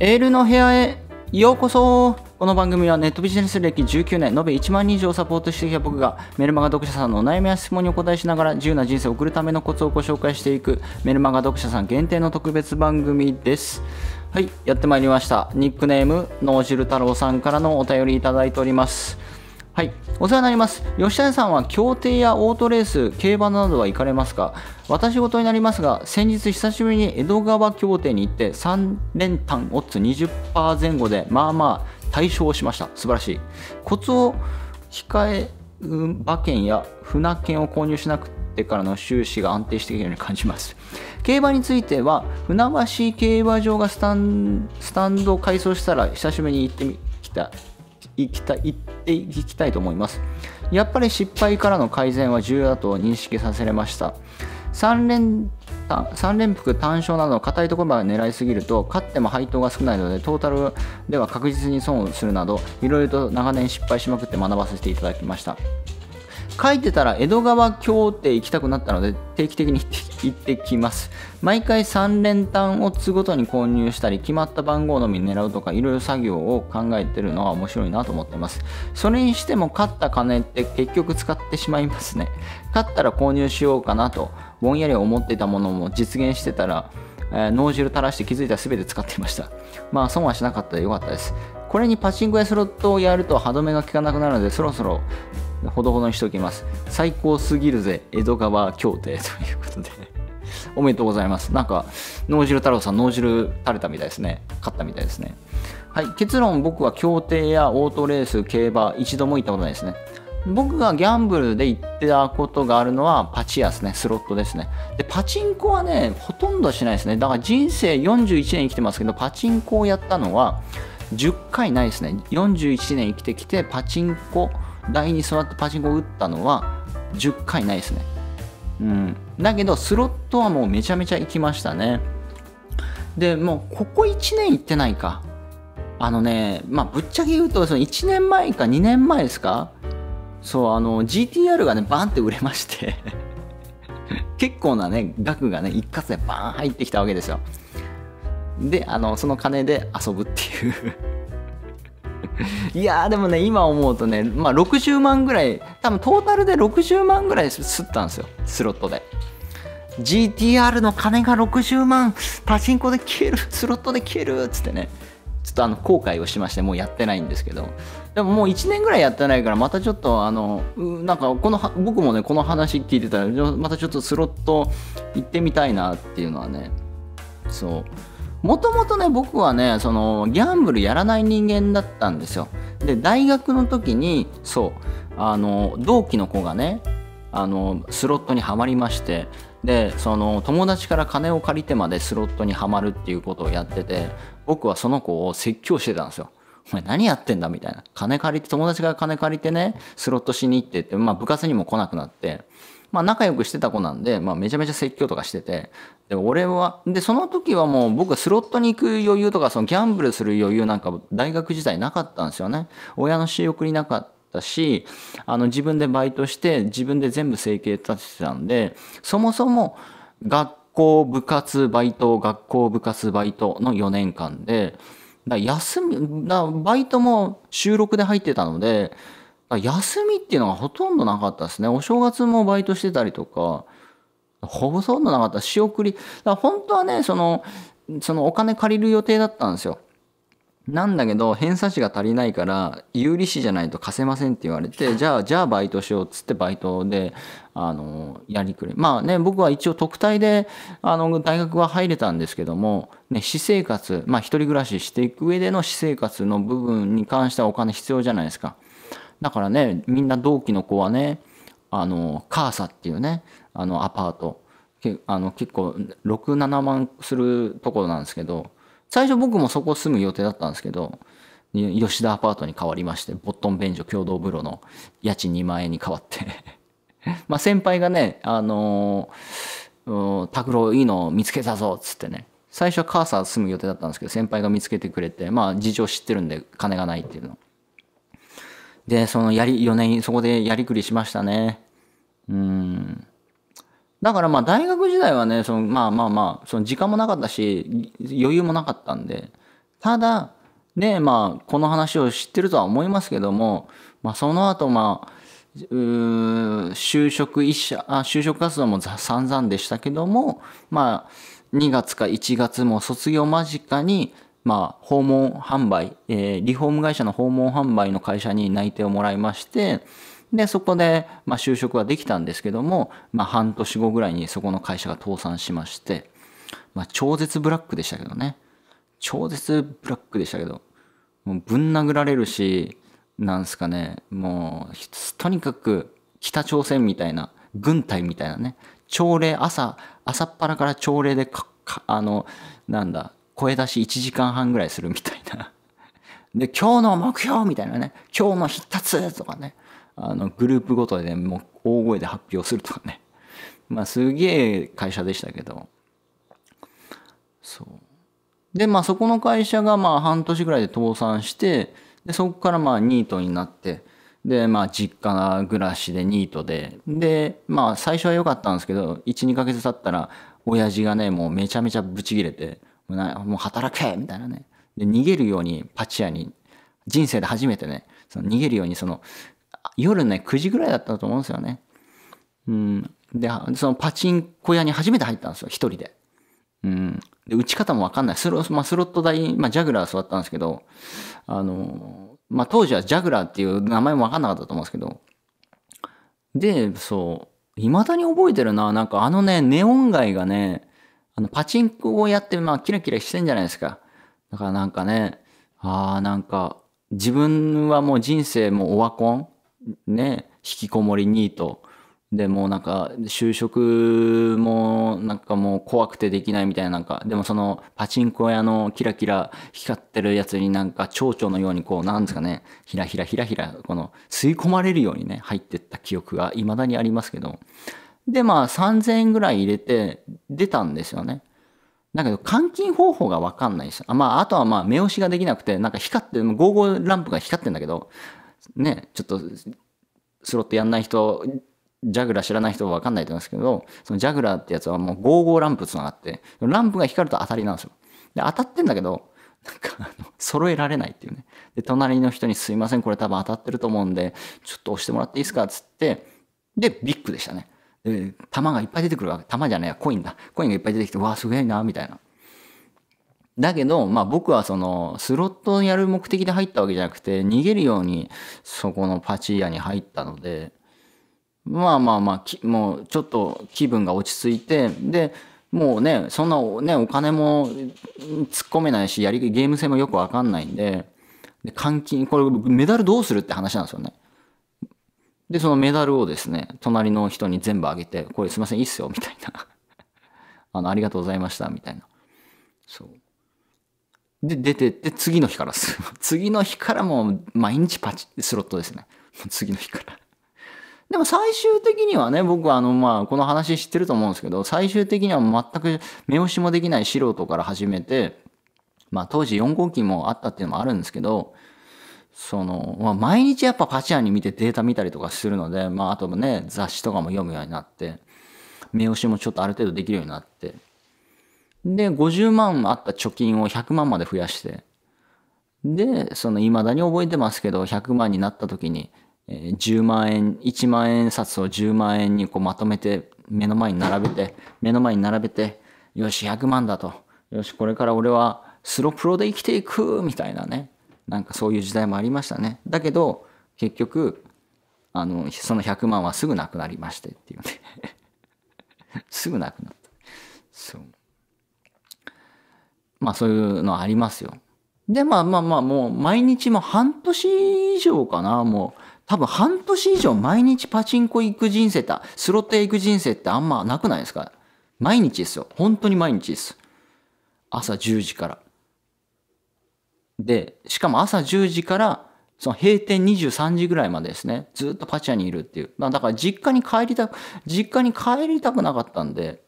エールの部屋へようこそこの番組はネットビジネス歴19年、延べ1万人以上サポートしてきた僕がメルマガ読者さんのお悩みや質問にお答えしながら自由な人生を送るためのコツをご紹介していくメルマガ読者さん限定の特別番組です。はい、やってまいりました。ニックネーム、脳汁太郎さんからのお便りいただいております。はい、お世話になります。吉谷さんは競艇やオートレース、競馬などは行かれますか私事になりますが、先日久しぶりに江戸川競艇に行って3連単オッズ20%前後で、まあまあ大勝しました。素晴らしい。コツを控え、馬券や船券を購入しなくてからの収支が安定しているように感じます。競馬については、船橋競馬場がスタンスタンドを改装したら久しぶりに行ってきた行きたいっていきたいと思いますやっぱり失敗からの改善は重要だと認識させれました3連3連複単勝など硬いところまで狙いすぎると勝っても配当が少ないのでトータルでは確実に損をするなどいろいろと長年失敗しまくって学ばせていただきました書いてたら江戸川京って行きたくなったので定期的に行ってきます。毎回3連単をつごとに購入したり決まった番号のみ狙うとかいろいろ作業を考えてるのは面白いなと思ってます。それにしても勝った金って結局使ってしまいますね。勝ったら購入しようかなとぼんやり思っていたものも実現してたら、えー、脳汁垂らして気づいたら全て使っていました。まあ損はしなかったらよかったです。これにパチンコやスロットをやると歯止めが効かなくなるのでそろそろほどほどにしておきます。最高すぎるぜ、江戸川協定 ということでおめでとうございます。なんか、脳汁太郎さん、脳汁垂れたみたいですね。勝ったみたいですね。はい、結論、僕は協定やオートレース、競馬、一度も行ったことないですね。僕がギャンブルで行ってたことがあるのはパチ屋ですね、スロットですね。で、パチンコはね、ほとんどしないですね。だから人生41年生きてますけど、パチンコをやったのは10回ないですね。41年生きてきて、パチンコ、台に座ってパチンコを打ったのは10回ないですね。うん、だけどスロットはもうめちゃめちゃ行きましたね。でもうここ1年行ってないか。あのね、まあ、ぶっちゃけ言うとその1年前か2年前ですかそうあの GTR がねバンって売れまして 結構なね額がね一括でバーン入ってきたわけですよ。であのその金で遊ぶっていういやーでもね今思うとね、まあ、60万ぐらい多分トータルで60万ぐらいすったんですよスロットで GTR の金が60万パチンコで消えるスロットで消えるっつってねちょっとあの後悔をしましてもうやってないんですけどでももう1年ぐらいやってないからまたちょっとあのなんかこの僕もねこの話聞いてたらまたちょっとスロット行ってみたいなっていうのはねそうもともとね、僕はね、その、ギャンブルやらない人間だったんですよ。で、大学の時に、そう、あの、同期の子がね、あの、スロットにはまりまして、で、その、友達から金を借りてまでスロットにはまるっていうことをやってて、僕はその子を説教してたんですよ。お前何やってんだみたいな。金借りて、友達が金借りてね、スロットしに行ってって、まあ部活にも来なくなって、まあ、仲良くしてた子なんで、まあ、めちゃめちゃ説教とかしててで俺はでその時はもう僕はスロットに行く余裕とかそのギャンブルする余裕なんか大学時代なかったんですよね親の仕送りなかったしあの自分でバイトして自分で全部整形立ててたんでそもそも学校部活バイト学校部活バイトの4年間でだ休みだバイトも収録で入ってたので休みっていうのがほとんどなかったですね。お正月もバイトしてたりとか、ほとんどなかった。仕送り。だ本当はね、その、そのお金借りる予定だったんですよ。なんだけど、偏差値が足りないから、有利子じゃないと貸せませんって言われて、じゃあ、じゃあバイトしようっつってバイトで、あの、やりくり。まあね、僕は一応特待で、あの、大学は入れたんですけども、ね、私生活、まあ一人暮らししていく上での私生活の部分に関してはお金必要じゃないですか。だからね、みんな同期の子はね、あの、カーサっていうね、あのアパート、けあの結構6、7万するところなんですけど、最初僕もそこ住む予定だったんですけど、吉田アパートに変わりまして、ボットン便所共同風呂の家賃2万円に変わって まあ先輩がね、あの拓、郎いいの見つけたぞっつってね、最初は母さん住む予定だったんですけど、先輩が見つけてくれて、まあ事情知ってるんで金がないっていうの。で、そのやり、4年、そこでやりくりしましたね。うん。だからまあ大学時代はね、そのまあまあまあ、その時間もなかったし、余裕もなかったんで、ただ、ね、まあ、この話を知ってるとは思いますけども、まあその後まあ、就職一社あ、就職活動も散々でしたけども、まあ、2月か1月も卒業間近にまあ、訪問販売、えー、リフォーム会社の訪問販売の会社に内定をもらいまして、で、そこで、まあ、就職はできたんですけども、まあ、半年後ぐらいにそこの会社が倒産しまして、まあ、超絶ブラックでしたけどね。超絶ブラックでしたけど、もうぶん殴られるし、なんすかね、もう、とにかく北朝鮮みたいな、軍隊みたいなね、朝礼、朝、朝っぱらから朝礼であの、なんだ、声出し1時間半ぐらいするみたいな。で、今日の目標みたいなね、今日の必達とかね、あの、グループごとで、ね、もう大声で発表するとかね。まあ、すげえ会社でしたけど。そう。で、まあ、そこの会社が、まあ、半年ぐらいで倒産して、で、そこからまあ、ニートになって、で、まあ、実家暮らしでニートで、で、まあ、最初は良かったんですけど、1、2ヶ月経ったら、親父がね、もうめちゃめちゃブチ切れて、もうもう働けみたいなね。で、逃げるようにパチ屋に、人生で初めてね、その逃げるように、その、夜ね、9時ぐらいだったと思うんですよね。うん。で、そのパチンコ屋に初めて入ったんですよ、一人で。うん。で、打ち方もわかんない。スロ,、まあ、スロット台、まあ、ジャグラー座ったんですけど、あの、まあ、当時はジャグラーっていう名前もわかんなかったと思うんですけど、で、そう、未だに覚えてるな、なんかあのね、ネオン街がね、あの、パチンコをやって、まあ、キラキラしてんじゃないですか。だからなんかね、ああ、なんか、自分はもう人生もオワコンね、引きこもりニート。でもなんか就職もなんかもう怖くてできないみたいななんかでもそのパチンコ屋のキラキラ光ってるやつになんか蝶々のようにこうなんですかねひらひらひらひらこの吸い込まれるようにね入ってった記憶が未だにありますけどで、まあ3000円ぐらい入れて出たんですよね。だけど換金方法がわかんないですあ、まあ、あとはまあ目押しができなくて、なんか光って、ゴーゴーランプが光ってんだけど、ね、ちょっとスロットやんない人、ジャグラー知らない人はわかんないと思うんですけど、そのジャグラーってやつはもうゴーゴーランプつながって、ランプが光ると当たりなんですよ。で、当たってんだけど、なんかあの、揃えられないっていうね。で、隣の人にすいません、これ多分当たってると思うんで、ちょっと押してもらっていいですかつって、で、ビッグでしたね。で玉がいっぱい出てくるわけ玉じゃねえコインだコインがいっぱい出てきてわあすげえなみたいな。だけど、まあ、僕はそのスロットをやる目的で入ったわけじゃなくて逃げるようにそこのパチ屋に入ったのでまあまあまあもうちょっと気分が落ち着いてでもうねそんなねお金も突っ込めないしやりゲーム性もよく分かんないんでで換金これメダルどうするって話なんですよね。で、そのメダルをですね、隣の人に全部あげて、これすいません、いいっすよ、みたいな。あの、ありがとうございました、みたいな。そう。で、出てって、次の日からす。次の日からもう、毎日パチ、てスロットですね。次の日から。でも最終的にはね、僕はあの、まあ、この話知ってると思うんですけど、最終的には全く目押しもできない素人から始めて、まあ、当時4号機もあったっていうのもあるんですけど、その、まあ、毎日やっぱパチアに見てデータ見たりとかするので、まあ、あとね、雑誌とかも読むようになって、目押しもちょっとある程度できるようになって、で、50万あった貯金を100万まで増やして、で、その、未だに覚えてますけど、100万になった時に、えー、10万円、1万円札を10万円にこうまとめて、目の前に並べて、目の前に並べて、よし、100万だと。よし、これから俺はスロプロで生きていくみたいなね。なんかそういう時代もありましたねだけど結局あのその100万はすぐなくなりましてっていうね すぐなくなったそうまあそういうのありますよでまあまあまあもう毎日も半年以上かなもう多分半年以上毎日パチンコ行く人生ってスロットへ行く人生ってあんまなくないですか毎日ですよ本当に毎日です朝10時からで、しかも朝10時からその閉店23時ぐらいまでですね、ずっとパチ屋にいるっていう。まあ、だから実家に帰りたく、実家に帰りたくなかったんで、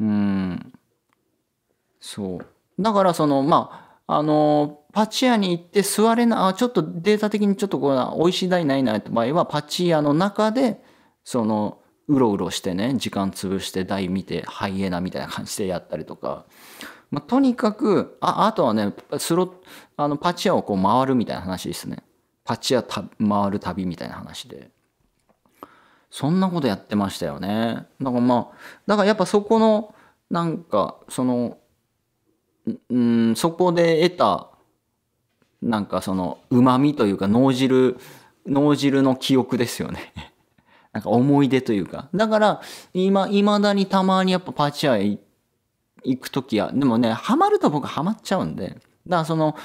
うん、そう。だからその、まあ、あのー、パチ屋に行って座れな、あちょっとデータ的にちょっとこう、美味しい台ないなって場合は、パチ屋の中で、その、うろうろしてね、時間潰して台見て、ハイエナみたいな感じでやったりとか、まあ、とにかく、あ、あとはね、スロあの、パチ屋をこう回るみたいな話ですね。パチ屋た回る旅みたいな話で。そんなことやってましたよね。だからまあ、だからやっぱそこの、なんか、その、うん、そこで得た、なんかその、旨味というか、脳汁、脳汁の記憶ですよね。なんか思い出というか。だから、今、未だにたまにやっぱパチ屋行って、行く時はでもねハマると僕ハマっちゃうんでだからその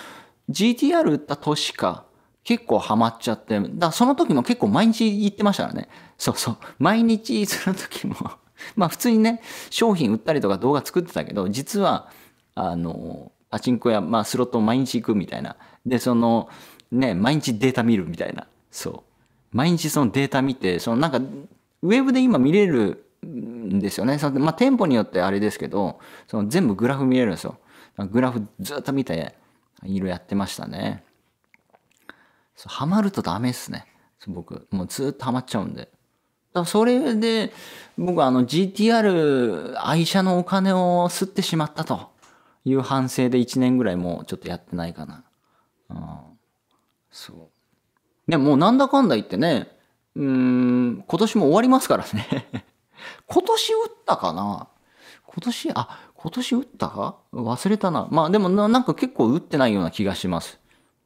GTR 売った年か結構ハマっちゃって、だその時も結構毎日行ってましたからね。そうそう。毎日その時も まあ普通にね、商品売ったりとか動画作ってたけど、実は、あの、パチンコや、まあスロット毎日行くみたいな。で、その、ね、毎日データ見るみたいな。そう。毎日そのデータ見て、そのなんか、ウェブで今見れるんですよね。そのまあ、店舗によってあれですけど、その全部グラフ見れるんですよ。グラフずっと見て、いろやってましたね。そうハマるとダメっすね。僕。もうずっとハマっちゃうんで。だそれで、僕はあの GTR 愛車のお金を吸ってしまったという反省で1年ぐらいもうちょっとやってないかな。うん。そう。ね、もうなんだかんだ言ってね、うん、今年も終わりますからね今年打ったかな今年、あ、今年打ったか忘れたな。まあでもなんか結構打ってないような気がします。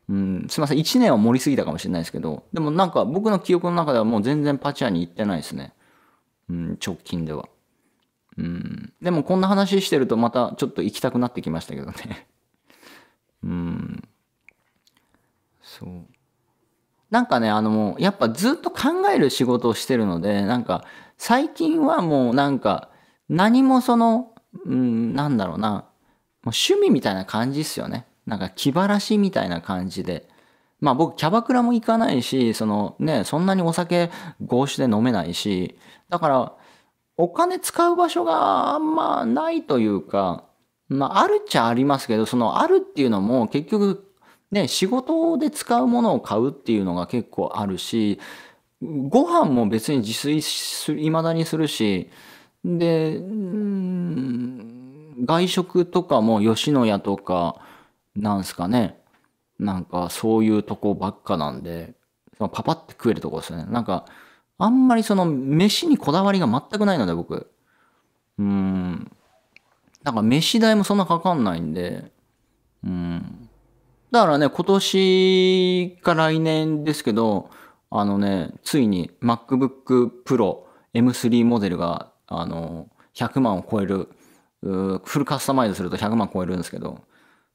うん、すいません。1年は盛りすぎたかもしれないですけど、でもなんか僕の記憶の中ではもう全然パチアに行ってないですね。うん、直近では。うん、でもこんな話してるとまたちょっと行きたくなってきましたけどね うん。そう。なんかね、あの、やっぱずっと考える仕事をしてるので、なんか最近はもうなんか、何もその、うん、なんだろうな、もう趣味みたいな感じっすよね。なんか気晴らしみたいな感じで。まあ僕キャバクラも行かないし、そのね、そんなにお酒合酒で飲めないし、だからお金使う場所があんまないというか、まああるっちゃありますけど、そのあるっていうのも結局ね、仕事で使うものを買うっていうのが結構あるし、ご飯も別に自炊する、未だにするし、で、うん、外食とかも吉野家とか、なんすかね、なんかそういうとこばっかなんで、そのパパって食えるとこですよね。なんか、あんまりその飯にこだわりが全くないので僕。うん。なんか飯代もそんなかかんないんで、うん。だからね、今年か来年ですけど、あのね、ついに MacBook Pro M3 モデルが、あの、100万を超える、フルカスタマイズすると100万超えるんですけど、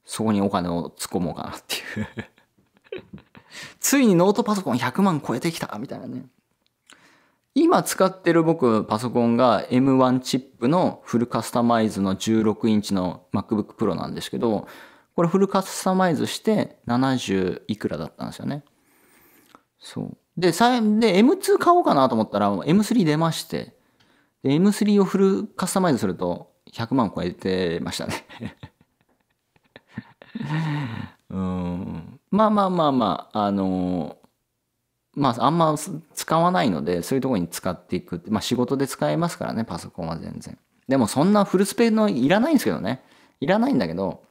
そこにお金を突っ込もうかなっていう ついにノートパソコン100万超えてきたみたいなね。今使ってる僕パソコンが M1 チップのフルカスタマイズの16インチの MacBook Pro なんですけど、これフルカスタマイズして70いくらだったんですよね。そう。で、さえ、で、M2 買おうかなと思ったら、M3 出まして、で、M3 をフルカスタマイズすると、100万超えてましたね うん。まあまあまあまあ、あのー、まあ、あんま使わないので、そういうところに使っていくって。まあ、仕事で使えますからね、パソコンは全然。でも、そんなフルスペのいらないんですけどね。いらないんだけど、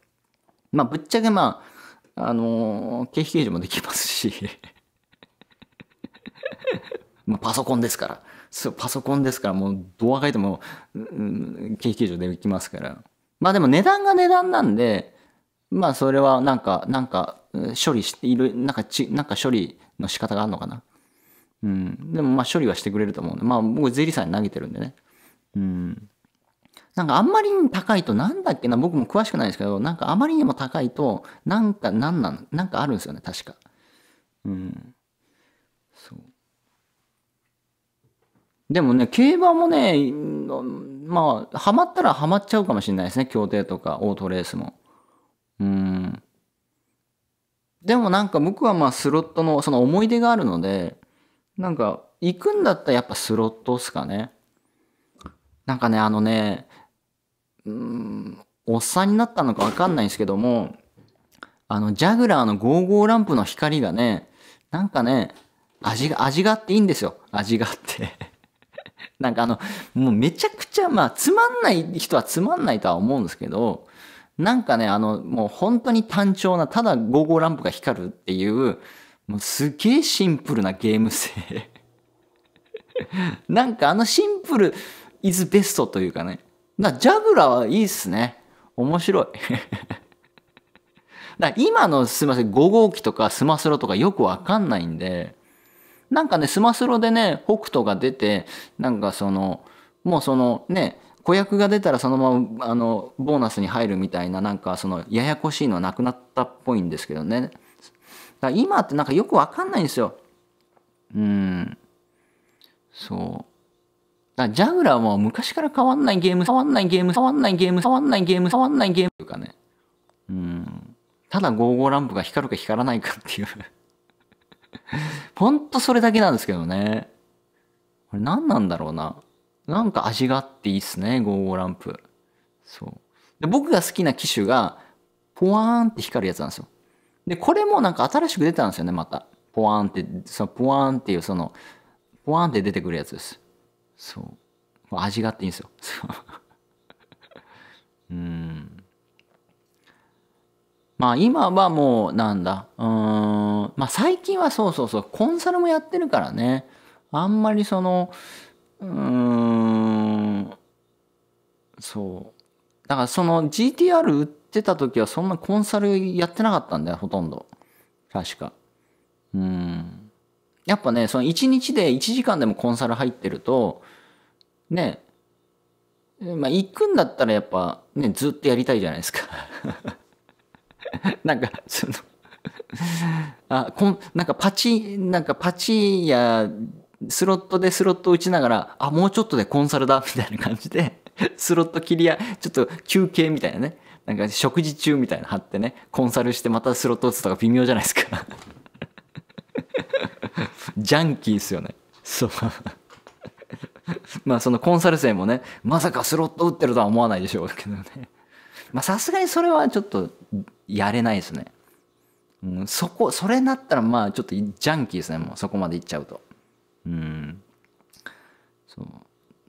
まあ、ぶっちゃけまあ、あのー、経費計上もできますしまあ、パソコンですからそうパソコンですからもうドアがいても、うん、研究上できますからまあでも値段が値段なんでまあそれはなんかなんか処理しているなんかちなんか処理の仕方があるのかなうんでもまあ処理はしてくれると思うんでまあ僕税理士さんに投げてるんでねうんなんかあんまりに高いと、なんだっけな、僕も詳しくないですけど、なんかあまりにも高いと、なんか、なんなん、なんかあるんですよね、確か。うん。でもね、競馬もね、まあ、ハマったらハマっちゃうかもしれないですね。競艇とかオートレースも。うん。でもなんか僕はまあスロットのその思い出があるので、なんか行くんだったらやっぱスロットっすかね。なんかね、あのね、うん、おっさんになったのかわかんないんですけども、あの、ジャグラーの55ランプの光がね、なんかね、味が、味があっていいんですよ。味があってなんかあの、もうめちゃくちゃ、まあ、つまんない人はつまんないとは思うんですけど、なんかね、あの、もう本当に単調な、ただ5号ランプが光るっていう、もうすげえシンプルなゲーム性 なんかあのシンプル、イズベストというかね。な、ジャブラはいいっすね。面白い だ今のすみません、5号機とかスマスロとかよくわかんないんで、なんかね、スマスロでね、北斗が出て、なんかその、もうそのね、子役が出たらそのまま、あの、ボーナスに入るみたいな、なんかその、ややこしいのはなくなったっぽいんですけどね。だ今ってなんかよくわかんないんですよ。うん。そう。だジャグラーも昔から変わんないゲーム、変わんないゲーム、変わんないゲーム、変わんないゲーム、変わんないゲームというかね。うん。ただゴーゴーランプが光るか光らないかっていう ほんとそれだけなんですけどね。これ何なんだろうな。なんか味があっていいっすね、55ランプ。そう。で僕が好きな機種が、ポワーンって光るやつなんですよ。で、これもなんか新しく出たんですよね、また。ポワーンって、そのポワーンっていうその、ポワーンって出てくるやつです。そう。味があっていいんですよ。そう。うん。まあ今はもうなんだ、うーん、まあ最近はそうそうそう、コンサルもやってるからね、あんまりその、うーん、そう。だからその GTR 売ってた時はそんなコンサルやってなかったんだよ、ほとんど。確か。うん。やっぱね、その1日で1時間でもコンサル入ってると、ね、まあ行くんだったらやっぱね、ずっとやりたいじゃないですか なんかそのあこんなんかパチなんかパチやスロットでスロット打ちながらあもうちょっとでコンサルだみたいな感じでスロット切りやちょっと休憩みたいなねなんか食事中みたいな貼ってねコンサルしてまたスロット打つとか微妙じゃないですか ジャンキーっすよねそうまあそのコンサル生もねまさかスロット打ってるとは思わないでしょうけどねまあさすがにそれはちょっとやれないですね。うん、そこ、それなったらまあちょっとジャンキーですね、もうそこまでいっちゃうと。うん。そう。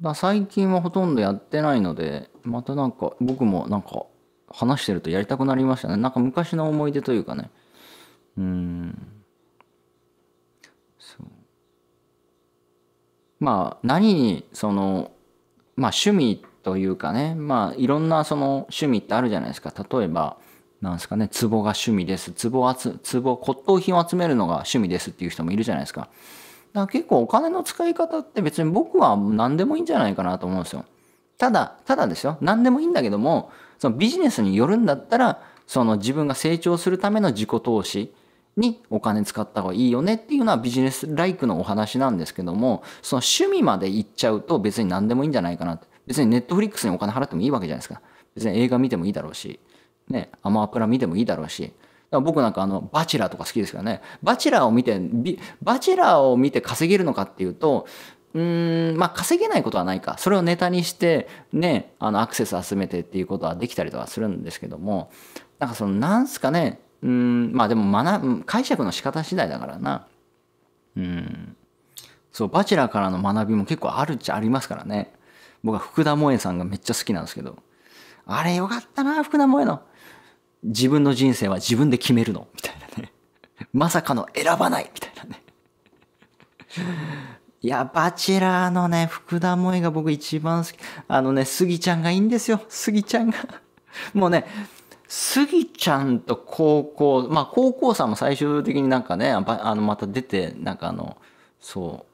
だ最近はほとんどやってないので、またなんか僕もなんか話してるとやりたくなりましたね。なんか昔の思い出というかね。うん。そう。まあ何にその、まあ趣味というかねまあいろんなその趣味ってあるじゃないですか例えばなんですかね壺が趣味です壺を集壺骨董品を集めるのが趣味ですっていう人もいるじゃないですかだから結構お金の使い方って別に僕は何でもいいんじゃないかなと思うんですよただただですよ何でもいいんだけどもそのビジネスによるんだったらその自分が成長するための自己投資にお金使った方がいいよねっていうのはビジネスライクのお話なんですけどもその趣味までいっちゃうと別に何でもいいんじゃないかなって別にネットフリックスにお金払ってもいいわけじゃないですか。別に映画見てもいいだろうし、ね、アマプラ見てもいいだろうし、僕なんかあの、バチェラーとか好きですけどね、バチェラーを見て、バチェラーを見て稼げるのかっていうと、うーん、まあ稼げないことはないか。それをネタにして、ね、あの、アクセス集めてっていうことはできたりとかするんですけども、なんかその、なんすかね、うん、まあでも学、解釈の仕方次第だからな。うん。そう、バチェラーからの学びも結構あるっちゃありますからね。僕は福田萌さんがめっちゃ好きなんですけど、あれよかったな、福田萌の。自分の人生は自分で決めるの、みたいなね。まさかの選ばない、みたいなね。いや、バチェラーのね、福田萌が僕一番好き。あのね、スギちゃんがいいんですよ。スギちゃんが。もうね、スギちゃんと高校、まあ高校さんも最終的になんかね、あのまた出て、なんかあの、そ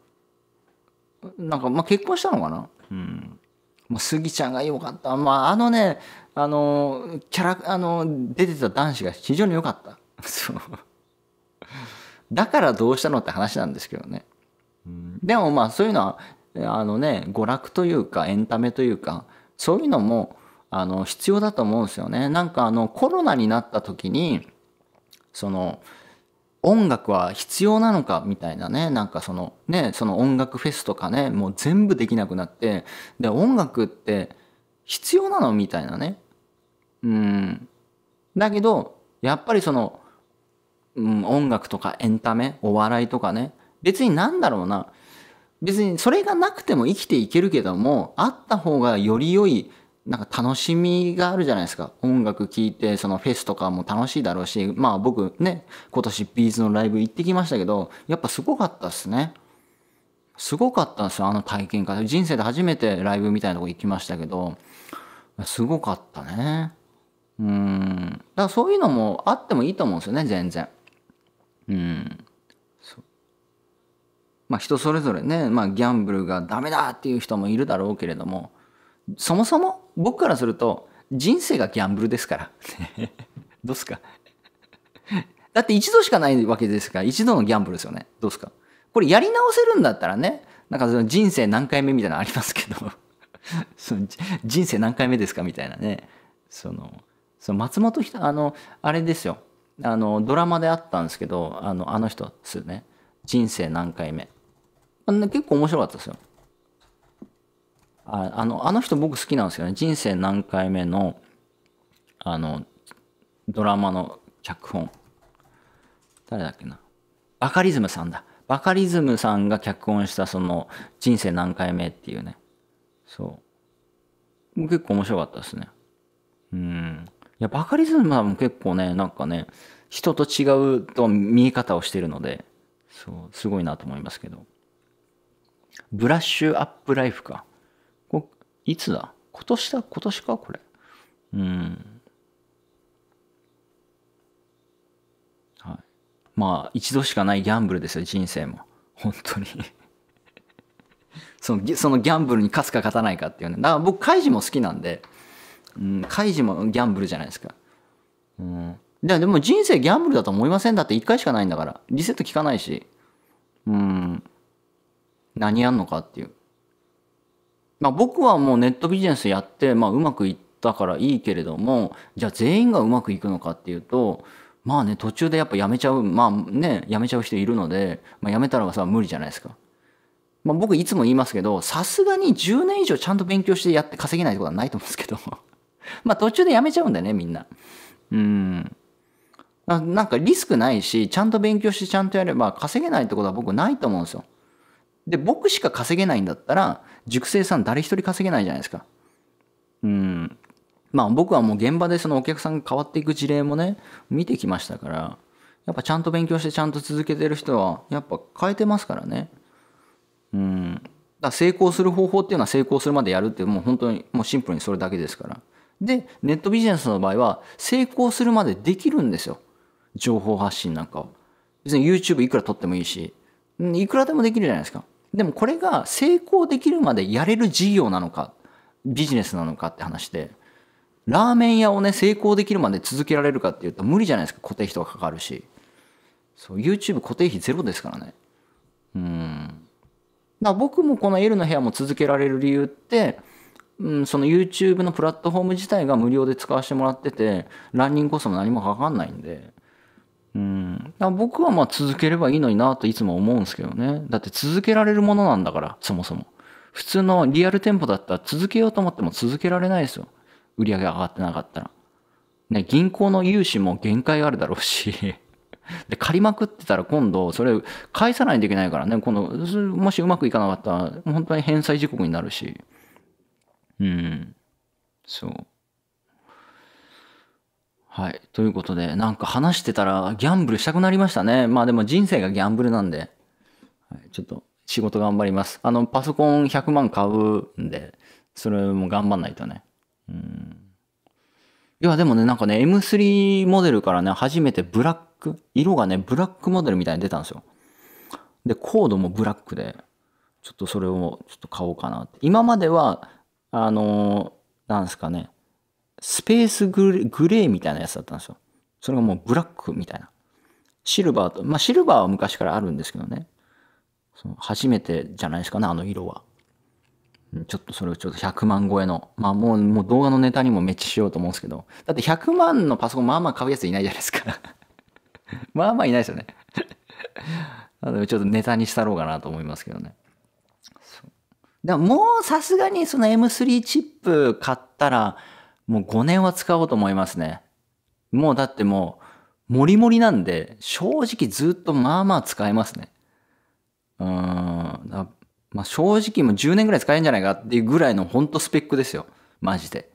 う。なんか、まあ結婚したのかなうん。もうスギちゃんが良かった。まあ、あのね、あの、キャラ、あの、出てた男子が非常に良かった。そう。だからどうしたのって話なんですけどね。うん、でもまあ、そういうのは、あのね、娯楽というか、エンタメというか、そういうのも、あの、必要だと思うんですよね。なんかあの、コロナになった時に、その、音楽は必要なのかみたいなねなんかそのねその音楽フェスとかねもう全部できなくなってで音楽って必要なのみたいなねうんだけどやっぱりその、うん、音楽とかエンタメお笑いとかね別になんだろうな別にそれがなくても生きていけるけどもあった方がより良いなんか楽しみがあるじゃないですか。音楽聴いて、そのフェスとかも楽しいだろうし、まあ僕ね、今年ビーズのライブ行ってきましたけど、やっぱすごかったっすね。すごかったんですよ、あの体験から。人生で初めてライブみたいなとこ行きましたけど、すごかったね。うん。だからそういうのもあってもいいと思うんですよね、全然。うん。まあ人それぞれね、まあギャンブルがダメだっていう人もいるだろうけれども、そもそも僕からすると人生がギャンブルですから どうすかだって一度しかないわけですから一度のギャンブルですよねどうすかこれやり直せるんだったらねなんかその人生何回目みたいなのありますけど その人生何回目ですかみたいなねそのその松本人あのあれですよあのドラマであったんですけどあのあの人ですよね人生何回目結構面白かったですよああのあの人僕好きなんですよね人生何回目のあのドラマの脚本誰だっけなバカリズムさんだバカリズムさんが脚本したその人生何回目っていうねそう結構面白かったですねうんいやバカリズムさんも結構ねなんかね人と違うと見え方をしてるのでそうすごいなと思いますけどブラッシュアップライフかいつだ今年だ今年かこれ。うん。はい。まあ、一度しかないギャンブルですよ、人生も。本当に その、そのギャンブルに勝つか勝たないかっていうね。だから僕、カイジも好きなんで、うん、カイジもギャンブルじゃないですか。うん。でも人生ギャンブルだと思いませんだって一回しかないんだから。リセット効かないし。うん。何やんのかっていう。まあ、僕はもうネットビジネスやって、まあ、うまくいったからいいけれどもじゃあ全員がうまくいくのかっていうとまあね途中でやっぱ辞めちゃうまあね辞めちゃう人いるので、まあ、辞めたらさ無理じゃないですか。まあ、僕いつも言いますけどさすがに10年以上ちゃんと勉強してやって稼げないってことはないと思うんですけど まあ途中でやめちゃうんだよねみんな。うんななんかリスクないしちゃんと勉強してちゃんとやれば稼げないってことは僕ないと思うんですよ。で、僕しか稼げないんだったら、熟成さん誰一人稼げないじゃないですか。うん。まあ僕はもう現場でそのお客さんが変わっていく事例もね、見てきましたから、やっぱちゃんと勉強してちゃんと続けてる人は、やっぱ変えてますからね。うん。だ成功する方法っていうのは成功するまでやるってもう本当にもうシンプルにそれだけですから。で、ネットビジネスの場合は成功するまでできるんですよ。情報発信なんかは。別に YouTube いくら撮ってもいいし、いくらでもできるじゃないですか。でもこれが成功できるまでやれる事業なのかビジネスなのかって話でラーメン屋をね成功できるまで続けられるかっていうと無理じゃないですか固定費とかかかるしそう YouTube 固定費ゼロですからねうんだ僕もこの「L の部屋」も続けられる理由って、うん、その YouTube のプラットフォーム自体が無料で使わせてもらっててランニングコストも何もかかんないんでうん、僕はまあ続ければいいのになといつも思うんですけどね。だって続けられるものなんだから、そもそも。普通のリアル店舗だったら続けようと思っても続けられないですよ。売り上げ上がってなかったら。ね、銀行の融資も限界あるだろうし で、借りまくってたら今度、それ返さないといけないからね、今度、もしうまくいかなかったら、本当に返済時刻になるし。うん。そう。はい。ということで、なんか話してたらギャンブルしたくなりましたね。まあでも人生がギャンブルなんで、はい、ちょっと仕事頑張ります。あの、パソコン100万買うんで、それも頑張んないとね。うん。いや、でもね、なんかね、M3 モデルからね、初めてブラック、色がね、ブラックモデルみたいに出たんですよ。で、コードもブラックで、ちょっとそれをちょっと買おうかなって。今までは、あのー、なんですかね、スペースグレーみたいなやつだったんですよ。それがもうブラックみたいな。シルバーと、まあシルバーは昔からあるんですけどね。その初めてじゃないですかね、あの色は。ちょっとそれをちょっと100万超えの。まあもう、もう動画のネタにもめっちゃしようと思うんですけど。だって100万のパソコンまあまあ買うやついないじゃないですか。まあまあいないですよね。のちょっとネタにしたろうかなと思いますけどね。でももうさすがにその M3 チップ買ったら、もう5年は使おうと思いますね。もうだってもう、もりもりなんで、正直ずっとまあまあ使えますね。うん。まあ正直もう10年ぐらい使えるんじゃないかっていうぐらいのほんとスペックですよ。マジで。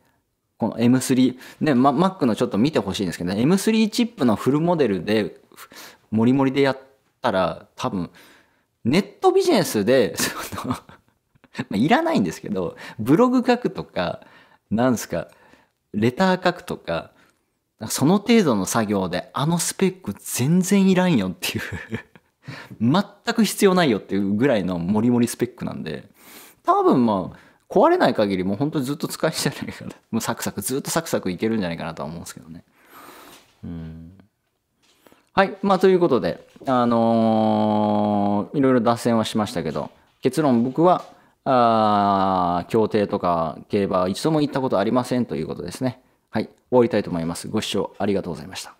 この M3、ね、ま、Mac のちょっと見てほしいんですけど、ね、M3 チップのフルモデルで、もりもりでやったら、多分、ネットビジネスで、その いらないんですけど、ブログ書くとか、なんすか、レター書くとか、その程度の作業であのスペック全然いらんよっていう 全く必要ないよっていうぐらいのモリモリスペックなんで、多分まあ、壊れない限りもう本当にずっと使いじゃないかな。もうサクサク、ずっとサクサクいけるんじゃないかなとは思うんですけどね。うん。はい。まあ、ということで、あのー、いろいろ脱線はしましたけど、結論僕はあ協定とか競馬は一度も行ったことありませんということですね。はい、終わりたいと思います。ご視聴ありがとうございました。